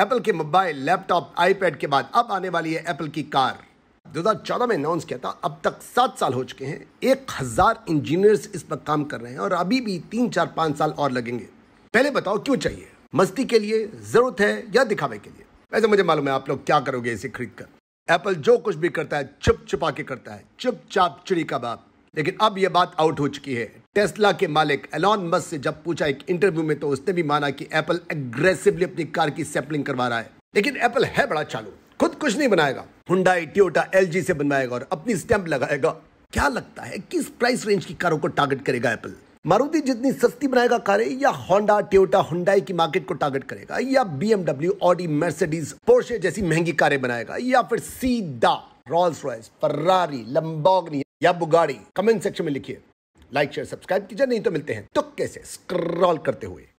Apple के mobile laptop iPad के बाद अब आने वाली है एप्पल की कार 2014 में अनाउंस किया था अब तक सात साल हो चुके हैं एक हज़ार इंजीनियर्स इस पर काम कर रहे हैं और अभी भी तीन चार पांच साल और लगेंगे पहले बताओ क्यों चाहिए मस्ती के लिए ज़रूरत है या दिखावे के लिए वैसे मुझे मालूम है आप लोग क्या करोगे इसे खरीद कर एप्पल जो कुछ भी करता है चुप छुपा के करता है चुपचाप चिड़ी का बाप लेकिन अब यह बात आउट हो चुकी है टेस्ला के मालिक एलॉन मस्क से जब पूछा एक इंटरव्यू में तो उसने भी माना कि एप्पल एग्रेसिवली अपनी कार की सैपलिंग करवा रहा है लेकिन एप्पल है बड़ा चालू खुद कुछ नहीं बनाएगा हुंडाई ट्योटा एल से बनवाएगा और अपनी स्टैंप लगाएगा क्या लगता है किस प्राइस रेंज की कारों को टारगेट करेगा एप्पल मारुति जितनी सस्ती बनाएगा कारें या होंडा टियोटा हुंडाई की मार्केट को टारगेट करेगा या बीएमडब्ल्यू ऑडी मर्सिडीज पोर्शे जैसी महंगी कारें बनाएगा या फिर सीधा रॉल्स रॉयस फर्रारी लंबोगनी या बुगाड़ी कमेंट सेक्शन में लिखिए लाइक शेयर सब्सक्राइब कीजिए नहीं तो मिलते हैं तो कैसे स्क्रॉल करते हुए